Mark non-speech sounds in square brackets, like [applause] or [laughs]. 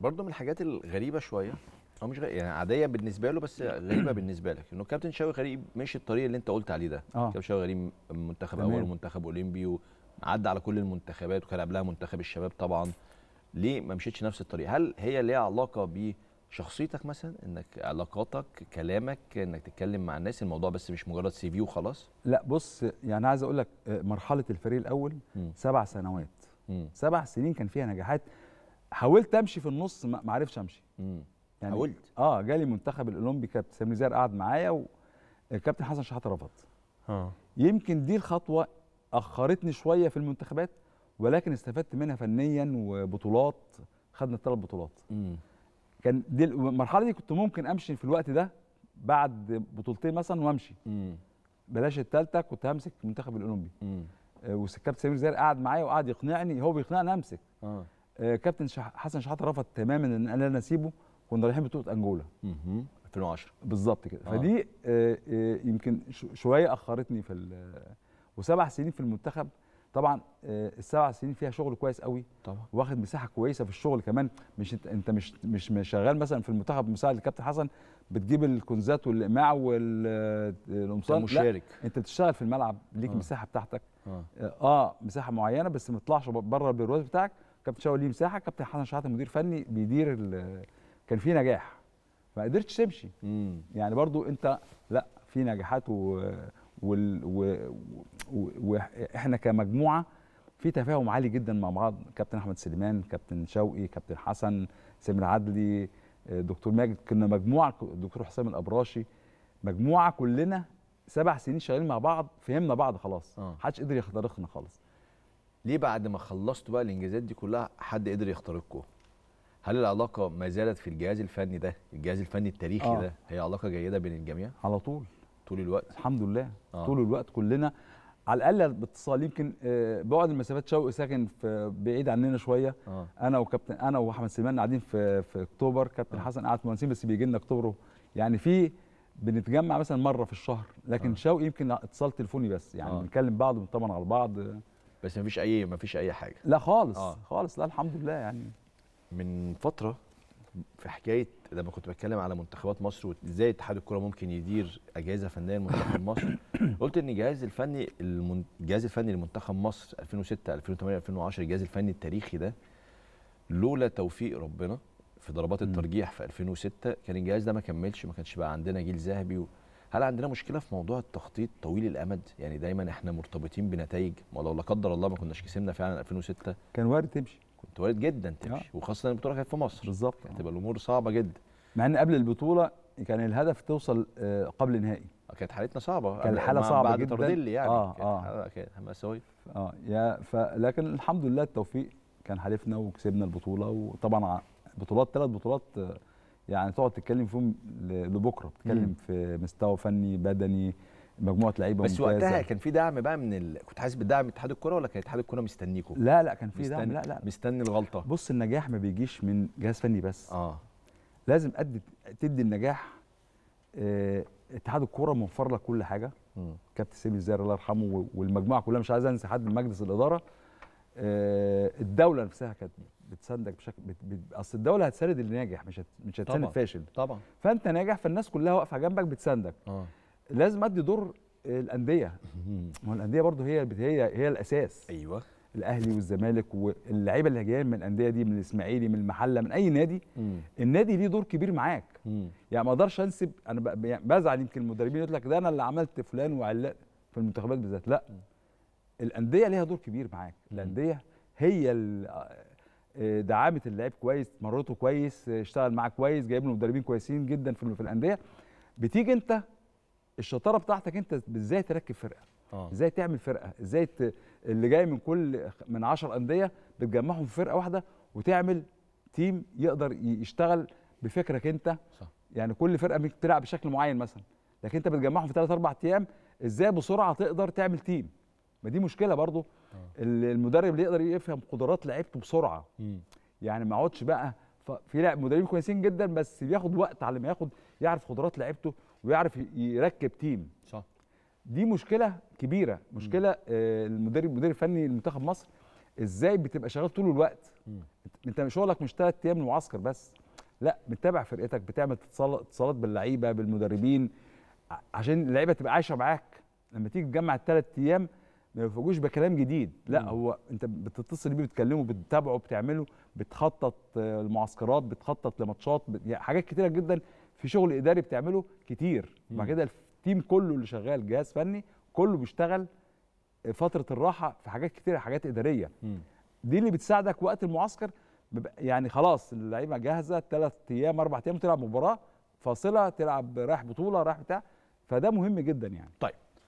برضه من الحاجات الغريبه شويه هو مش غريب. يعني عاديه بالنسبه له بس غريبه بالنسبه لك انه كابتن شاوي غريب مشي الطريق اللي انت قلت عليه ده آه. كابتن شاوي غريب منتخب اول ومنتخب اولمبي وعدى على كل المنتخبات وكان قبلها منتخب الشباب طبعا ليه ما مشيتش نفس الطريق هل هي ليها علاقه بشخصيتك مثلا انك علاقاتك كلامك انك تتكلم مع الناس الموضوع بس مش مجرد سي في وخلاص لا بص يعني عايز اقول لك آه، مرحله الفريق الاول م. سبع سنوات م. سبع سنين كان فيها نجاحات حاولت امشي في النص ما عرفتش امشي يعني حاولت اه جالي منتخب الاولمبي كابتن سامي زاهر قعد معايا والكابتن حسن شحاته رفض اه يمكن دي الخطوه اخرتني شويه في المنتخبات ولكن استفدت منها فنيا وبطولات خدنا ثلاث بطولات امم كان دي المرحله دي كنت ممكن امشي في الوقت ده بعد بطولتين مثلا وامشي امم بلاش الثالثه كنت همسك المنتخب الاولمبي آه، والكابتن سمير زاهر قعد معايا وقعد يقنعني هو بيقنعني امسك آه. آه، كابتن حسن شحاته رفض تماما ان انا نسيبه كنا رايحين بطوله انجولا 2010 بالظبط كده آه. فدي آه، آه، يمكن شويه اخرتني في وسبع سنين في المنتخب طبعا السبع سنين فيها شغل كويس قوي طبعا واخد مساحه كويسه في الشغل كمان مش انت مش مش, شغال مثلا في المنتخب مساعد الكابتن حسن بتجيب الكنزات والاقماع والقمصان انت مشارك لا انت بتشتغل في الملعب ليك آه. مساحه بتاعتك آه. اه مساحه معينه بس ما تطلعش بره البرواز بتاعك كابتن شاول ليه مساحه كابتن حسن شحاته مدير فني بيدير كان في نجاح ما قدرتش تمشي يعني برضو انت لا في نجاحات و وال... و... و... واحنا كمجموعه في تفاهم عالي جدا مع بعض كابتن احمد سليمان كابتن شوقي كابتن حسن سمير عدلي آه، دكتور ماجد كنا مجموعه دكتور حسام الابراشي مجموعه كلنا سبع سنين شغالين مع بعض فهمنا بعض خلاص آه. محدش آه. قدر يخترقنا خالص ليه بعد ما خلصتوا بقى الانجازات دي كلها حد قدر يخترقكم هل العلاقه ما زالت في الجهاز الفني ده الجهاز الفني التاريخي آه. ده هي علاقه جيده بين الجميع على طول طول الوقت الحمد لله آه. طول الوقت كلنا على الاقل باتصال يمكن آه، بعد المسافات شوقي ساكن في بعيد عننا شويه آه. انا وكابتن انا واحمد سليمان قاعدين في في اكتوبر كابتن آه. حسن قاعد في مهندسين بس بيجي لنا اكتوبر يعني في بنتجمع مثلا مره في الشهر لكن آه. شوقي يمكن اتصال تليفوني بس يعني آه. بنكلم بعض بنطمن على بعض بس مفيش اي مفيش اي حاجه لا خالص آه. خالص لا الحمد لله يعني من فتره في حكايه لما كنت بتكلم على منتخبات مصر وازاي اتحاد الكره ممكن يدير اجهزه فنيه لمنتخب مصر [coughs] قلت ان الجهاز الفني الجهاز الفني لمنتخب مصر 2006 2008 2010 الجهاز الفني التاريخي ده لولا توفيق ربنا في ضربات الترجيح في 2006 كان الجهاز ده ما كملش ما كانش بقى عندنا جيل ذهبي هل عندنا مشكله في موضوع التخطيط طويل الامد يعني دايما احنا مرتبطين بنتائج ما لو لا قدر الله ما كناش كسبنا فعلا 2006 كان وارد تمشي كنت وارد جدا تمشي آه. وخاصه البطوله كانت في مصر بالظبط كانت يعني تبقى الامور صعبه جدا مع ان قبل البطوله كان الهدف توصل آه، قبل نهائي آه، كانت حالتنا صعبه كانت الحاله صعبه بعد جدا بعد يعني اه كانت اه مأساوية اه يا ف... لكن الحمد لله التوفيق كان حالفنا وكسبنا البطوله وطبعا بطولات ثلاث بطولات آه، يعني تقعد تتكلم فيهم لبكره بتتكلم مم. في مستوى فني بدني مجموعه لعيبه بس ممتازة. وقتها كان في دعم بقى من ال... كنت حاسس من اتحاد الكوره ولا كان اتحاد الكوره مستنيكم لا لا كان في مستني... دعم لا لا مستني الغلطه بص النجاح ما بيجيش من جهاز فني بس اه لازم قد تدي النجاح آه... اتحاد الكوره موفر لك كل حاجه كابتن سيف الزاهر الله يرحمه والمجموعه كلها مش عايز انسى حد من مجلس الاداره آه، الدوله نفسها كانت بتساندك بشكل بت... بت... اصل الدوله هتساند اللي ناجح مش هت... مش هتساند طبعًا. فاشل طبعا فانت ناجح فالناس كلها واقفه جنبك بتساندك آه. لازم ادي دور الانديه [laughs] ما الانديه برضو هي هي هي الاساس ايوه الاهلي والزمالك واللعيبه اللي جايين من الانديه دي من الاسماعيلي من المحله من اي نادي م. النادي ليه دور كبير معاك م. يعني ما اقدرش انسب انا يعني بزعل يمكن المدربين يقول لك ده انا اللي عملت فلان وعلان في المنتخبات بالذات لا م. الانديه ليها دور كبير معاك الانديه هي آه، آه، دعمت اللعيب كويس مرته كويس اشتغل معاه كويس جايب له مدربين كويسين جدا في في الانديه بتيجي انت الشطاره بتاعتك انت ازاي تركب فرقه آه. ازاي تعمل فرقه ازاي اللي جاي من كل من 10 انديه بتجمعهم في فرقه واحده وتعمل تيم يقدر يشتغل بفكرك انت صح. يعني كل فرقه بتلعب بشكل معين مثلا لكن انت بتجمعهم في 3 4 ايام ازاي بسرعه تقدر تعمل تيم ما دي مشكله برضه آه. المدرب اللي يقدر يفهم قدرات لعيبته بسرعه يعني ما اقعدش بقى في لاعب مدربين كويسين جدا بس بياخد وقت على ما ياخد يعرف قدرات لعيبته ويعرف يركب تيم صح دي مشكله كبيره مشكله آه، المدرب المدير الفني لمنتخب مصر ازاي بتبقى شغال طول الوقت مم. انت شغلك مش ثلاث ايام المعسكر بس لا بتتابع فرقتك بتعمل اتصالات باللعيبه بالمدربين عشان اللعيبه تبقى عايشه معاك لما تيجي تجمع الثلاث ايام ما يفوجوش بكلام جديد لا مم. هو انت بتتصل بيه بتكلمه بتتابعه بتعمله بتخطط المعسكرات بتخطط لماتشات يعني حاجات كتيره جدا في شغل اداري بتعمله كتير بعد كده التيم كله اللي شغال جهاز فني كله بيشتغل فتره الراحه في حاجات كتيره حاجات اداريه مم. دي اللي بتساعدك وقت المعسكر يعني خلاص اللعيبه جاهزه ثلاث ايام اربع ايام تلعب مباراه فاصله تلعب رايح بطوله رايح بتاع فده مهم جدا يعني طيب